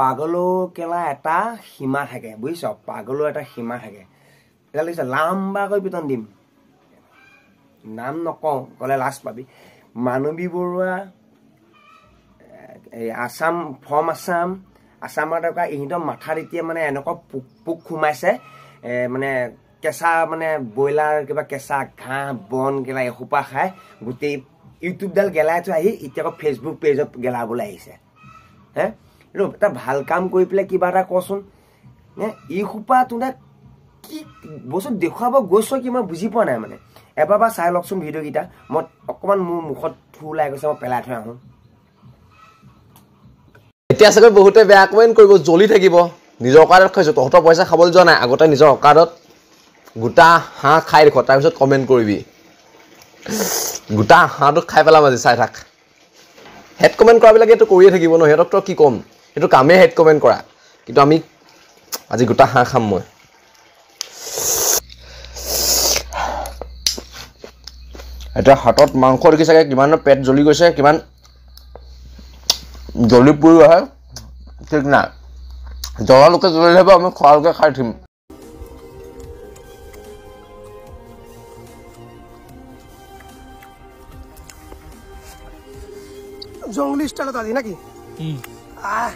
পাগলকেলা এটা সীমা থাকে বুজিছ পাগলৰ এটা সীমা থাকে এতিয়া লাগিছে লাম্বাকৈ পিটন দিম নাম নকওঁ গ'লে লাজ পাবি মানৱী বৰুৱা এই আছাম ফ্ৰম আছাম আছামৰ টকা ইহঁতৰ মাথাত এতিয়া মানে এনেকুৱা পোক পোক সোমাইছে মানে কেঁচা মানে ব্ৰইলাৰ কিবা কেঁচা ঘাঁহ বন গেলাই এসোপা খাই গোটেই ইউটিউবডাল গেলাই থৈ আহি এতিয়া আকৌ ফেচবুক পেজত গেলাবলৈ আহিছে হে ৰ এটা ভাল কাম কৰি পেলাই কিবা এটা কচোন নে এইসোপা তোমাক কি বস্তু দেখুৱাব গৈছ কি মই বুজি পোৱা নাই মানে এবাৰ বা চাই লওকচোন ভিডিঅ'কেইটা মই অকণমান মোৰ মুখত থু ওলাই গৈছে মই পেলাই থৈ আহোঁ এতিয়া চাগৈ বহুতে বেয়া কমেণ্ট কৰিব জ্বলি থাকিব নিজৰ অকাৰত খাইছো তহঁতৰ পইচা খাবলৈ যোৱা নাই আগতে নিজৰ অকাৰত গোটা হাঁহ খাই দেখুৱা তাৰপিছত কমেণ্ট কৰিবি গোটা হাঁহটো খাই পেলাম আজি চাই থাক হেড কমেণ্ট কৰাবিলাকে এইটো কৰিয়ে থাকিব ন সিহঁতক তই কি ক'ম সেইটো কামেই হেড কমেণ্ট কৰা কিন্তু আমি আজি গোটা হাঁহ খাম মই এতিয়া হাতত মাংস দেখি চাগে কিমান পেট জ্বলি গৈছে কিমান জ্বলি পুৰি আহে ঠিক নাই জ্বলালোকে জ্বলি থাকিব আমি খোৱালোকে খাই উঠিম জংলি ষ্টাইলত আজি নাকি আহ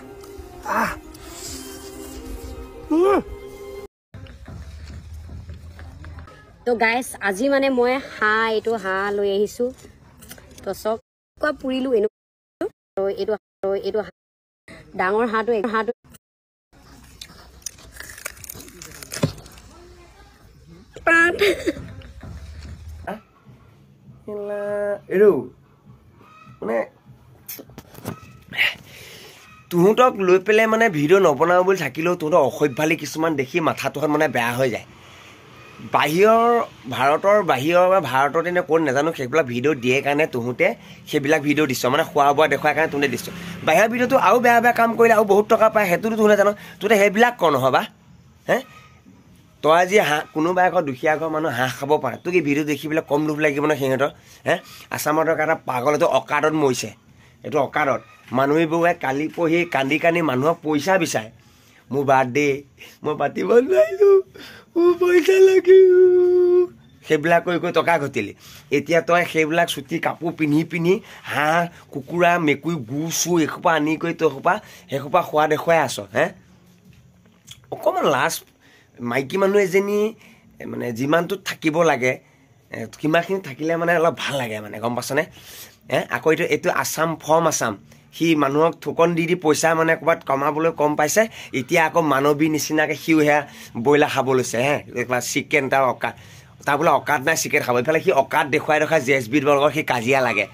তো গাইছ আজি মানে মই হাঁহ এইটো হাঁহ লৈ আহিছোঁ তো চব কোৱা পুৰিলোঁ এনে এইটো এইটো ডাঙৰ হাঁহটো হাঁহটো মানে তোহঁতক লৈ পেলাই মানে ভিডিঅ' নবনাওঁ বুলি থাকিলেও তোহঁতৰ অসভ্যালি কিছুমান দেখি মাথাটোহঁত মানে বেয়া হৈ যায় বাহিৰৰ ভাৰতৰ বাহিৰৰ বা ভাৰতত এনে ক'ত নাজানো সেইবিলাক ভিডিঅ' দিয়ে কাৰণে তোহোঁতে সেইবিলাক ভিডিঅ' দিছ মানে খোৱা বোৱা দেখুৱাই কাৰণে তোহঁতে দিছ বাহিৰৰ ভিডিঅ'টো আৰু বেয়া বেয়া কাম কৰিলে আৰু বহুত টকা পায় সেইটোতো তোহ নাজানো তোহঁতে সেইবিলাক কৰ নহ'বা হে তই আজি হাঁহ কোনোবা এঘৰ দুখীয়া ঘৰ মানুহ হাঁহ খাব পাৰে তোক এই ভিডিঅ' দেখি পেলাই কম লোভ লাগিব নহয় সিহঁতৰ হে আছামত এটা পাগল এইটো অকাৰত মৰিছে এইটো অকাৰত মানুহবোৰে কালি পঢ়ি কান্দি কান্দি মানুহক পইচা বিচাৰে মোৰ বাৰ্থডে মই পাতিব নোৱাৰিলোঁ মোৰ পইচা লাগিল সেইবিলাক কৰি কৰি টকা ঘটিলে এতিয়া তই সেইবিলাক চুটি কাপোৰ পিন্ধি পিন্ধি হাঁহ কুকুৰা মেকুৰী গু চু এসোপা আনি কৰি তই সোপা সেইসোপা খোৱা দেখুৱাই আছ হে অকণমান লাজ মাইকী মানুহ এজনী মানে যিমানটো থাকিব লাগে সিমানখিনি থাকিলে মানে অলপ ভাল লাগে মানে গম পাইছনে হে আকৌ এইটো এইটো আছাম ফৰ্ম আছাম সি মানুহক থোকন দি দি পইচা মানে ক'ৰবাত কমাবলৈ কম পাইছে এতিয়া আকৌ মানৱী নিচিনাকৈ সিও সেয়া ব্ৰইলাৰ খাব লৈছে হে চিকেন তাৰ অকাত তাৰ বোলে অকাত নাই চিকেন খাব ইফালে সি অকাত দেখুৱাই দেখুৱাই জে এছ বিৰ লগত সি কাজিয়া লাগে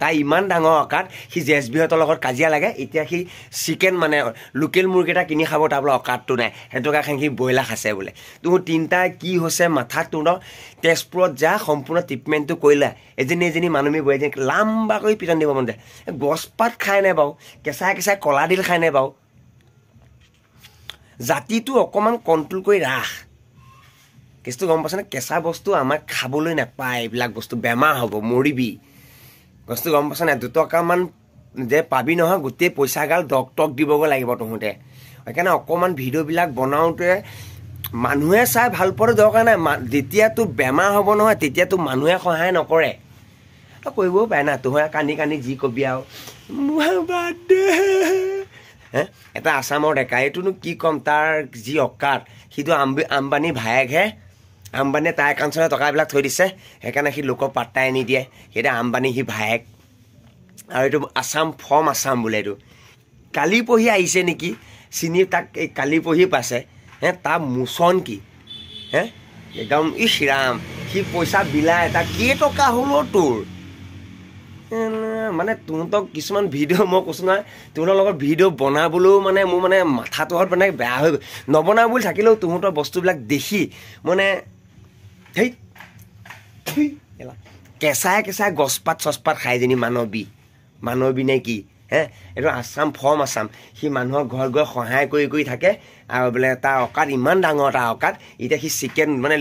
তাই ইমান ডাঙৰ অকাত সি জে এছ বিহঁতৰ লগত কাজিয়া লাগে এতিয়া সি চিকেন মানে লোকেল মুৰ্গী এটা কিনি খাব তাৰ বোলে অকাতটো নাই সেইটো কাৰণে সি ব্ৰইলাৰ খাইছে বোলে তোৰ তিনিটা কি হৈছে মাথাটো তোৰ তেজপুৰত যা সম্পূৰ্ণ ট্ৰিটমেণ্টটো কৰিলে এজনী এজনী মানুহী গৈ এজনী কৰি পিটন দিব মন যায় গছপাত খাই নাই বাৰু কেঁচাই কেঁচাই ক'লা দিল খাই নাই বাৰু জাতিটো অকণমান কণ্ট্ৰল কৰি ৰাস কিছুটো গম পাইছেনে কেঁচা বস্তু আমাক খাবলৈ নাপায় এইবিলাক বস্তু বেমাৰ হ'ব মৰিবি বস্তু গম পাইছা নাই দুটকামান যে পাবি নহয় গোটেই পইচাগাল দক টক দিবগৈ লাগিব তহঁতে সেইকাৰণে অকণমান ভিডিঅ'বিলাক বনাওঁতে মানুহে চাই ভাল পোৱাটো দৰকাৰ নাই যেতিয়াতো বেমাৰ হ'ব নহয় তেতিয়াতো মানুহে সহায় নকৰে তই কৰিব পাৰে না তোহে কান্দি কান্দি যি কবি আৰু এটা আছামৰ ডেকা এইটোনো কি ক'ম তাৰ যি অকাৰ সিটো আম্বানী ভায়েকহে আম্বানীয়ে তাই একাউণ্টচনে টকাবিলাক থৈ দিছে সেইকাৰণে সি লোকৰ পাত্তাই নিদিয়ে সেইদিনা আম্বানী সি ভায়েক আৰু এইটো আছাম ফৰ্ম আছাম বোলে এইটো কালি পঢ়ি আহিছে নেকি চিনি তাক এই কালি পঢ়ি পাইছে হে তাৰ মোচন কি হে একদম ই শ্ৰীৰাম সি পইচা বিলাই এটা কেইটকা হ'ল তোৰ মানে তোহঁতক কিছুমান ভিডিঅ' মই কৈছোঁ নহয় তোহঁতৰ লগত ভিডিঅ' বনাবলৈও মানে মোৰ মানে মাথাটোহঁত মানে বেয়া হৈ গ'ল নবনাওঁ বুলি থাকিলেও তোহঁতৰ বস্তুবিলাক দেখি মানে হেই কেঁচাই কেঁচাই গছপাত চছপাত খাই যেনি মানৱী মানৱী নে কি হে এইটো আছাম ফৰ্ম আছাম সি মানুহক ঘৰত গৈ সহায় কৰি কৰি থাকে আৰু বোলে তাৰ অকাত ইমান ডাঙৰ তাৰ অকাত এতিয়া সি চিকেন মানে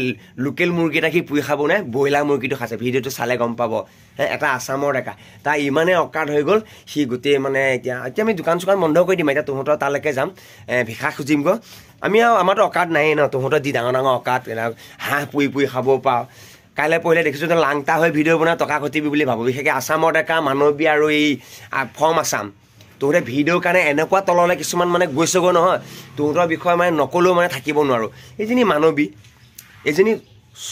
লোকেল মুৰ্গী এটা সি পুৰি খাব নাই ব্ৰইলাৰ মুৰ্গীটো খাইছে ভিডিঅ'টো চালে গম পাব হে এটা আছামৰ ডেকা তাৰ ইমানেই অকাত হৈ গ'ল সি গোটেই মানে এতিয়া এতিয়া আমি দোকান চোকান বন্ধ কৰি দিম এতিয়া তহঁতৰ তালৈকে যাম ভিষা খুজিমগৈ আমি আৰু আমাৰতো অকাত নায়েই ন তহঁতৰ যি ডাঙৰ ডাঙৰ অকাত হাঁহ পুৰি পুৰি খাব পাওঁ কাইলৈ পঢ়িলে দেখিছোঁ তেওঁ লাংটা হৈ ভিডিঅ' বনাই টকা ঘটিবি বুলি ভাবোঁ বিশেষকৈ আছামৰ ডেকা মানৱী আৰু এই ফৰ্ম আছাম তহঁতে ভিডিঅ'ৰ কাৰণে এনেকুৱা তললৈ কিছুমান মানে গৈছেগৈ নহয় তহঁতৰ বিষয়ে মানে নক'লেও মানে থাকিব নোৱাৰোঁ এইজনী মানৱী এইজনী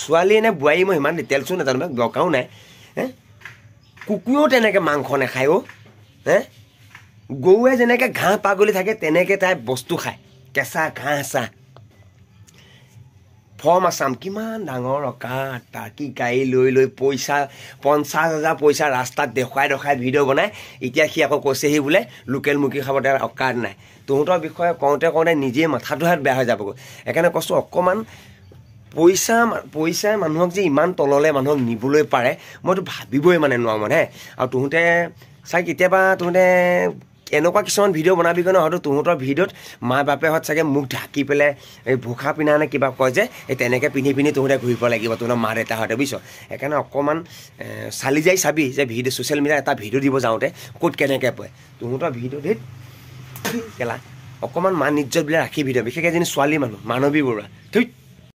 ছোৱালী এনে বোৱাৰী মই সিমান ডিটেইলছো নাজানো মানে দৰকাৰো নাই হে কুকুৰেও তেনেকৈ মাংস নাখায় অ' হে গৰুৱে যেনেকৈ ঘাঁহ পাগলি থাকে তেনেকৈ তাই বস্তু খায় কেঁচা ঘাঁহ চাহ ফৰ্ম আছাম কিমান ডাঙৰ অকাৰ কি গাড়ী লৈ লৈ পইচা পঞ্চাছ হাজাৰ পইচা ৰাস্তাত দেখুৱাই দেখুৱাই ভিডিঅ' বনাই এতিয়া সি আকৌ কৈছেহি বোলে লোকেল মুৰ্গী খাব খাবলৈ অকাৰ নাই তহঁতৰ বিষয়ে কওঁতে কওঁতে নিজেই মাথাটোহে বেয়া হৈ যাবগৈ সেইকাৰণে কৈছোঁ অকণমান পইচা পইচাই মানুহক যে ইমান তললৈ মানুহক নিবলৈ পাৰে মইতো ভাবিবই মানে নোৱাৰোঁ মানে আৰু তহঁতে চাই কেতিয়াবা তহঁতে এনেকুৱা কিছুমান ভিডিঅ' বনাবি কাৰণে হয়তো তোহঁতৰ ভিডিঅ'ত মা বাপেহঁত চাগে মোক ঢাকি পেলাই এই ভোখা পিন্ধা নে কিবা কয় যে এই তেনেকৈ পিন্ধি পিন্ধি তোহঁতে ঘূৰিব লাগিব তোহঁতৰ মা দেউতাহঁতে বুজিছ সেইকাৰণে অকণমান চালি যাই চাবি যে ভিডিঅ' ছ'চিয়েল মিডিয়াত এটা ভিডিঅ' দিব যাওঁতে ক'ত কেনেকৈ পায় তোহঁতৰ ভিডিঅ'ত গেলা অকণমান মান ইজ্জতবিলাক ৰাখি ভিডিঅ' বিশেষকৈ যেনে ছোৱালী মানুহ মানৱী বৰুৱা ঠিক